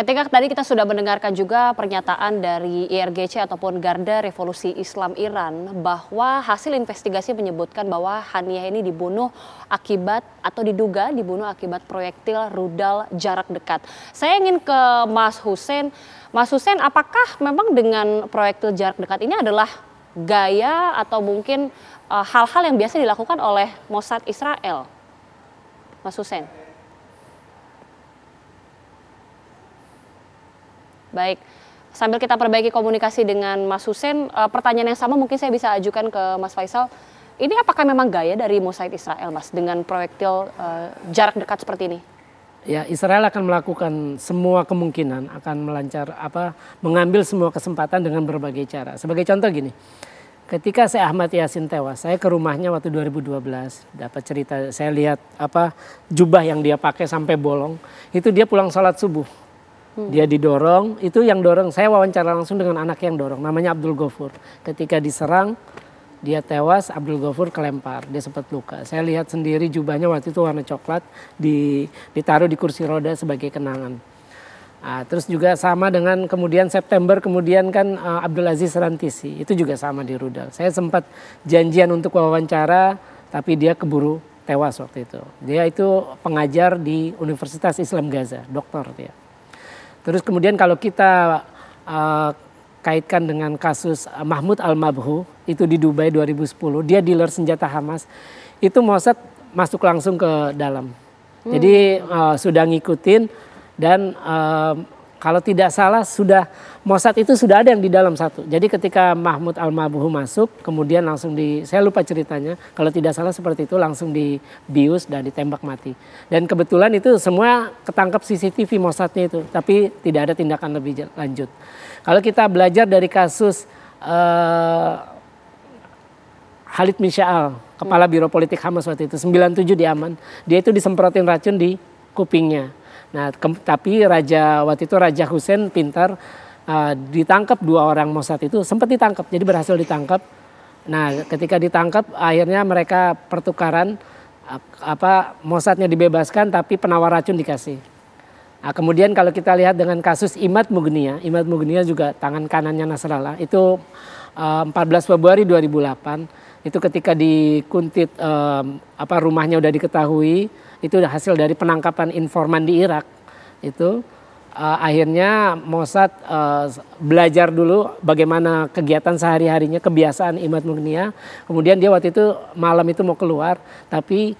Ketika tadi kita sudah mendengarkan juga pernyataan dari IRGC ataupun Garda Revolusi Islam Iran bahwa hasil investigasi menyebutkan bahwa Haniah ini dibunuh akibat atau diduga dibunuh akibat proyektil rudal jarak dekat. Saya ingin ke Mas Hussein. Mas Hussein, apakah memang dengan proyektil jarak dekat ini adalah gaya atau mungkin eh, hal-hal uh, yang biasa dilakukan oleh Mossad Israel? Mas Hussein. Baik. Sambil kita perbaiki komunikasi dengan Mas hussein eh, pertanyaan yang sama mungkin saya bisa ajukan ke Mas Faisal. Ini apakah memang gaya dari Mosaid Israel, Mas, dengan proyektil eh, jarak dekat seperti ini? Ya, Israel akan melakukan semua kemungkinan, akan melancar apa, mengambil semua kesempatan dengan berbagai cara. Sebagai contoh gini, ketika saya Ahmad Yasin tewas, saya ke rumahnya waktu 2012, dapat cerita, saya lihat apa jubah yang dia pakai sampai bolong, itu dia pulang sholat subuh dia didorong, itu yang dorong. Saya wawancara langsung dengan anak yang dorong, namanya Abdul Ghafur. Ketika diserang, dia tewas, Abdul Ghafur kelempar, dia sempat luka. Saya lihat sendiri jubahnya waktu itu warna coklat, di, ditaruh di kursi roda sebagai kenangan. Nah, terus juga sama dengan kemudian September kemudian kan uh, Abdul Aziz Rantisi itu juga sama di Rudal. Saya sempat janjian untuk wawancara tapi dia keburu tewas waktu itu. Dia itu pengajar di Universitas Islam Gaza, dokter dia. Terus kemudian kalau kita uh, kaitkan dengan kasus eh, Mahmud Al-Mabhu itu di Dubai 2010, dia dealer senjata Hamas. Itu Mossad masuk langsung ke dalam. Hmm. Jadi uh, sudah ngikutin dan uh, kalau tidak salah sudah Mossad itu sudah ada yang di dalam satu. Jadi ketika Mahmud Al-Mabuhu masuk, kemudian langsung di saya lupa ceritanya, kalau tidak salah seperti itu langsung dibius dan ditembak mati. Dan kebetulan itu semua ketangkep CCTV Mossadnya itu, tapi tidak ada tindakan lebih lanjut. Kalau kita belajar dari kasus uh, Khalid Mishaal, kepala biro politik Hamas waktu itu 97 di Aman, dia itu disemprotin racun di kupingnya Nah, ke, tapi raja waktu itu Raja Hussein pintar uh, ditangkap dua orang Mossad itu sempat ditangkap, jadi berhasil ditangkap. Nah, ketika ditangkap akhirnya mereka pertukaran uh, apa Mossadnya dibebaskan tapi penawar racun dikasih. Nah, kemudian kalau kita lihat dengan kasus Imad Mugnia, Imad Mugnia juga tangan kanannya Nasrallah itu uh, eh, 14 Februari 2008 itu ketika dikuntit uh, apa rumahnya udah diketahui itu hasil dari penangkapan informan di Irak itu uh, akhirnya Mossad uh, belajar dulu bagaimana kegiatan sehari-harinya, kebiasaan Imad Murnia Kemudian dia waktu itu malam itu mau keluar, tapi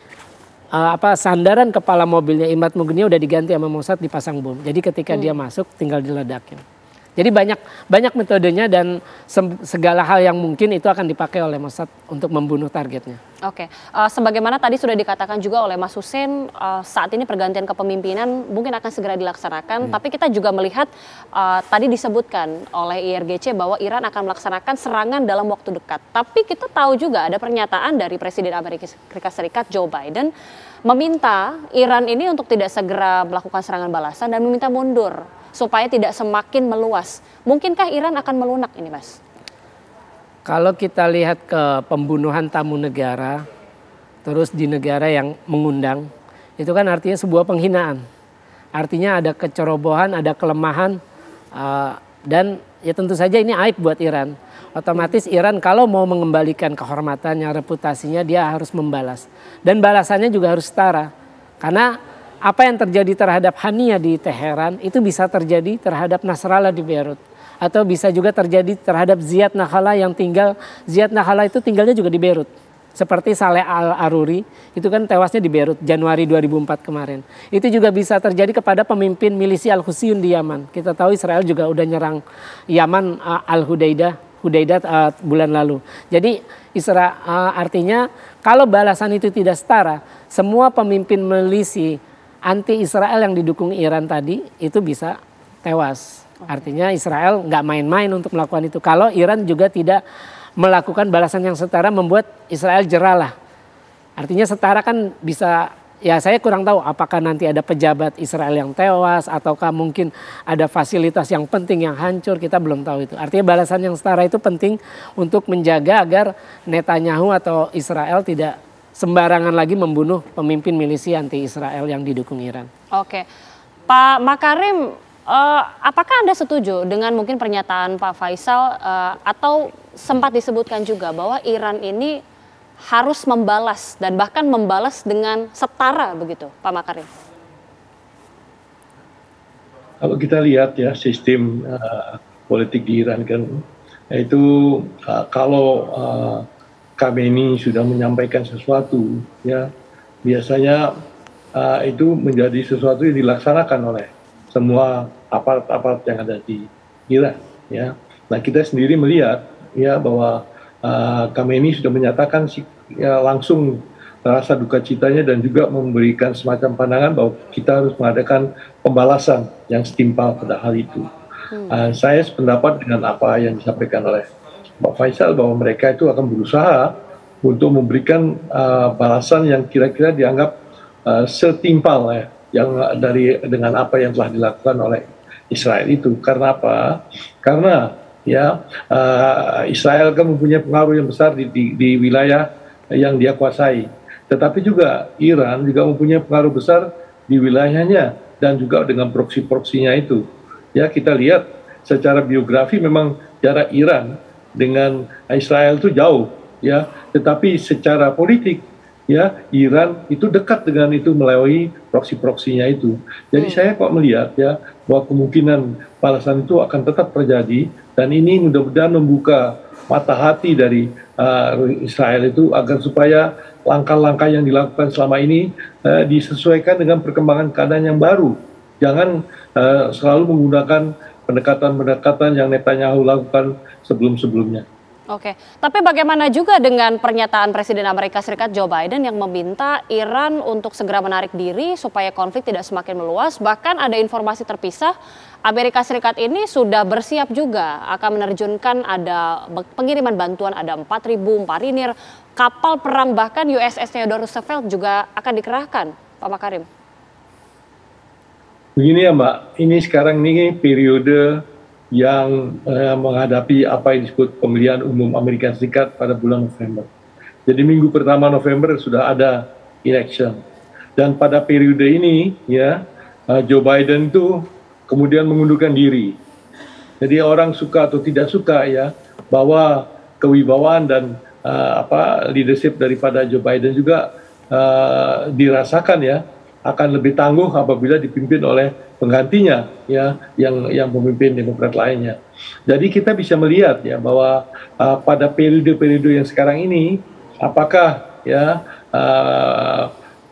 uh, apa sandaran kepala mobilnya Imad Murnia udah diganti sama Mossad dipasang bom. Jadi ketika hmm. dia masuk tinggal diledakin. Jadi banyak banyak metodenya dan segala hal yang mungkin itu akan dipakai oleh Mossad untuk membunuh targetnya. Oke, uh, sebagaimana tadi sudah dikatakan juga oleh Mas Hussein, uh, eh, saat ini pergantian kepemimpinan mungkin akan segera dilaksanakan, hmm. tapi kita juga melihat uh, tadi disebutkan oleh IRGC bahwa Iran akan melaksanakan serangan dalam waktu dekat. Tapi kita tahu juga ada pernyataan dari Presiden Amerika Serikat Joe Biden meminta Iran ini untuk tidak segera melakukan serangan balasan dan meminta mundur supaya tidak semakin meluas. Mungkinkah Iran akan melunak ini, Mas? Kalau kita lihat ke pembunuhan tamu negara, terus di negara yang mengundang, itu kan artinya sebuah penghinaan. Artinya ada kecerobohan, ada kelemahan, eh, dan ya tentu saja ini aib buat Iran. Otomatis Iran kalau mau mengembalikan kehormatannya, reputasinya, dia harus membalas. Dan balasannya juga harus setara. Karena apa yang terjadi terhadap Hania di Teheran itu bisa terjadi terhadap Nasrallah di Beirut atau bisa juga terjadi terhadap Ziyad Nakhala yang tinggal Ziyad Nakhala itu tinggalnya juga di Beirut seperti Saleh Al Aruri itu kan tewasnya di Beirut Januari 2004 kemarin itu juga bisa terjadi kepada pemimpin milisi Al Husyun di Yaman kita tahu Israel juga udah nyerang Yaman eh, Al Hudaida Hudaidah uh, bulan lalu. Jadi Israel uh, artinya kalau balasan itu tidak setara, semua pemimpin milisi anti Israel yang didukung Iran tadi itu bisa tewas. Artinya Israel nggak main-main untuk melakukan itu. Kalau Iran juga tidak melakukan balasan yang setara membuat Israel jeralah. Artinya setara kan bisa ya saya kurang tahu apakah nanti ada pejabat Israel yang tewas ataukah mungkin ada fasilitas yang penting yang hancur kita belum tahu itu. Artinya balasan yang setara itu penting untuk menjaga agar Netanyahu atau Israel tidak sembarangan lagi membunuh pemimpin milisi anti Israel yang didukung Iran. Oke. Pak Makarim, eh, apakah Anda setuju dengan mungkin pernyataan Pak Faisal eh, atau sempat disebutkan juga bahwa Iran ini harus membalas dan bahkan membalas dengan setara begitu, Pak Makarim? Kalau kita lihat ya sistem uh, politik di Iran kan itu uh, kalau uh, kami ini sudah menyampaikan sesuatu ya biasanya uh, itu menjadi sesuatu yang dilaksanakan oleh semua aparat-aparat yang ada di Iran ya nah kita sendiri melihat ya bahwa uh, kami ini sudah menyatakan ya, langsung rasa duka citanya dan juga memberikan semacam pandangan bahwa kita harus mengadakan pembalasan yang setimpal pada hal itu. Hmm. Uh, saya sependapat dengan apa yang disampaikan oleh Pak Faisal bahwa mereka itu akan berusaha untuk memberikan uh, balasan yang kira-kira dianggap uh, setimpal ya yang dari dengan apa yang telah dilakukan oleh Israel itu karena apa? Karena ya uh, Israel kan mempunyai pengaruh yang besar di, di, di wilayah yang dia kuasai, tetapi juga Iran juga mempunyai pengaruh besar di wilayahnya dan juga dengan proksi-proksinya itu. Ya kita lihat secara biografi memang jarak Iran dengan Israel itu jauh ya tetapi secara politik ya Iran itu dekat dengan itu melalui proksi-proksinya itu. Jadi hmm. saya kok melihat ya bahwa kemungkinan balasan itu akan tetap terjadi dan ini mudah-mudahan membuka mata hati dari uh, Israel itu agar supaya langkah-langkah yang dilakukan selama ini uh, disesuaikan dengan perkembangan keadaan yang baru. Jangan uh, selalu menggunakan pendekatan-pendekatan yang Netanyahu lakukan sebelum-sebelumnya. Oke, tapi bagaimana juga dengan pernyataan Presiden Amerika Serikat Joe Biden yang meminta Iran untuk segera menarik diri supaya konflik tidak semakin meluas? Bahkan ada informasi terpisah, Amerika Serikat ini sudah bersiap juga akan menerjunkan ada pengiriman bantuan, ada 4.000 marinir, kapal perang bahkan USS Theodore Roosevelt juga akan dikerahkan, Pak Makarim. Begini ya Mbak, ini sekarang ini periode yang eh, menghadapi apa yang disebut pemilihan umum Amerika Serikat pada bulan November. Jadi minggu pertama November sudah ada election. Dan pada periode ini ya eh, Joe Biden itu kemudian mengundurkan diri. Jadi orang suka atau tidak suka ya bahwa kewibawaan dan uh, apa leadership daripada Joe Biden juga uh, dirasakan ya akan lebih tangguh apabila dipimpin oleh penggantinya ya yang yang pemimpin demokrat lainnya. Jadi kita bisa melihat ya bahwa uh, pada periode-periode yang sekarang ini apakah ya uh,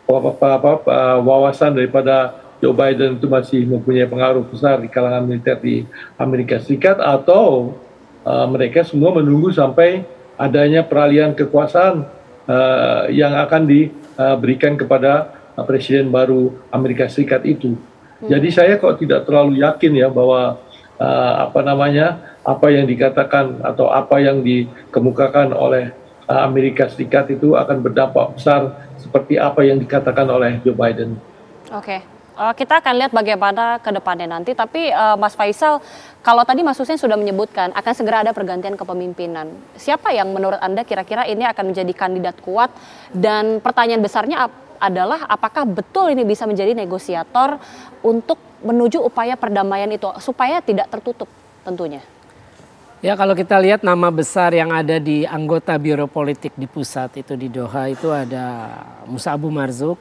apa, apa, apa, apa, wawasan daripada Joe Biden itu masih mempunyai pengaruh besar di kalangan militer di Amerika Serikat atau uh, mereka semua menunggu sampai adanya peralihan kekuasaan uh, yang akan diberikan uh, kepada Eh, presiden baru Amerika Serikat itu. Hmm. Jadi saya kok tidak terlalu yakin ya bahwa uh, apa namanya apa yang dikatakan atau apa yang dikemukakan oleh uh, Amerika Serikat itu akan berdampak besar seperti apa yang dikatakan oleh Joe Biden. Oke. Okay. kita akan lihat bagaimana ke depannya nanti. Tapi uh, Mas Faisal, kalau tadi Mas Hussein sudah menyebutkan akan segera ada pergantian kepemimpinan. Siapa yang menurut Anda kira-kira ini akan menjadi kandidat kuat? Dan pertanyaan besarnya adalah apakah betul ini bisa menjadi negosiator untuk menuju upaya perdamaian itu supaya tidak tertutup tentunya. Ya kalau kita lihat nama besar yang ada di anggota Biro Politik di pusat itu di Doha itu ada Musa Abu Marzuk,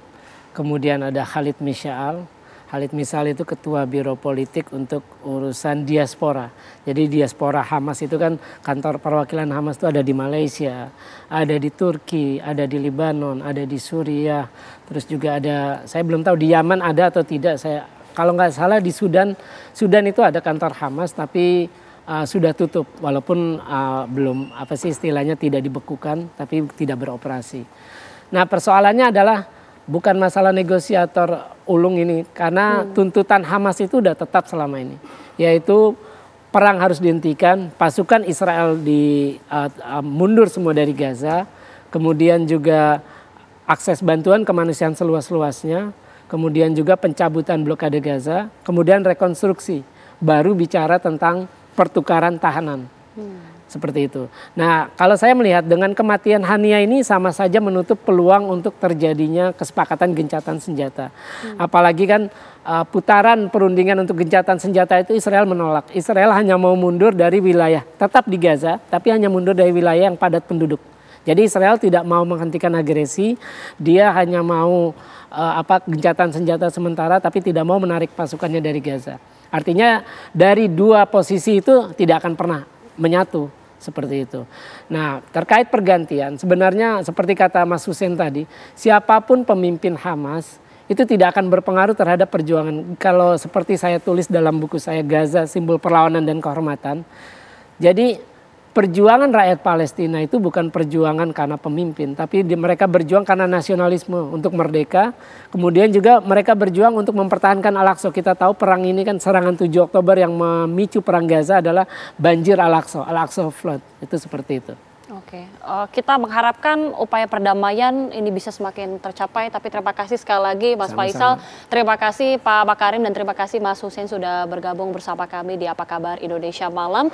kemudian ada Khalid Mishaal, Halid Misal itu ketua biro politik untuk urusan diaspora. Jadi diaspora Hamas itu kan kantor perwakilan Hamas itu ada di Malaysia, ada di Turki, ada di Lebanon, ada di Suriah, terus juga ada saya belum tahu di Yaman ada atau tidak. Saya kalau nggak salah di Sudan, Sudan itu ada kantor Hamas tapi uh, sudah tutup walaupun uh, belum apa sih istilahnya tidak dibekukan tapi tidak beroperasi. Nah, persoalannya adalah bukan masalah negosiator ulung ini karena hmm. tuntutan Hamas itu sudah tetap selama ini yaitu perang harus dihentikan, pasukan Israel di uh, uh, mundur semua dari Gaza, kemudian juga akses bantuan kemanusiaan seluas-luasnya, kemudian juga pencabutan blokade Gaza, kemudian rekonstruksi, baru bicara tentang pertukaran tahanan. Hmm. Seperti itu. Nah, kalau saya melihat dengan kematian Hania ini sama saja menutup peluang untuk terjadinya kesepakatan gencatan senjata. Hmm. Apalagi kan uh, putaran perundingan untuk gencatan senjata itu Israel menolak. Israel hanya mau mundur dari wilayah, tetap di Gaza, tapi hanya mundur dari wilayah yang padat penduduk. Jadi Israel tidak mau menghentikan agresi, dia hanya mau uh, apa gencatan senjata sementara tapi tidak mau menarik pasukannya dari Gaza. Artinya dari dua posisi itu tidak akan pernah menyatu seperti itu. Nah, terkait pergantian, sebenarnya seperti kata Mas Hussein tadi, siapapun pemimpin Hamas itu tidak akan berpengaruh terhadap perjuangan. Kalau seperti saya tulis dalam buku saya Gaza, simbol perlawanan dan kehormatan. Jadi perjuangan rakyat Palestina itu bukan perjuangan karena pemimpin, tapi di, mereka berjuang karena nasionalisme untuk merdeka. Kemudian juga mereka berjuang untuk mempertahankan Al-Aqsa. Kita tahu perang ini kan serangan 7 Oktober yang memicu perang Gaza adalah banjir Al-Aqsa, Al-Aqsa flood. Itu seperti itu. Oke, okay. uh, eh, kita mengharapkan upaya perdamaian ini bisa semakin tercapai. Tapi terima kasih sekali lagi Mas Sama-sama. Faisal, terima kasih Pak Bakarim dan terima kasih Mas Husin sudah bergabung bersama kami di Apa Kabar Indonesia Malam.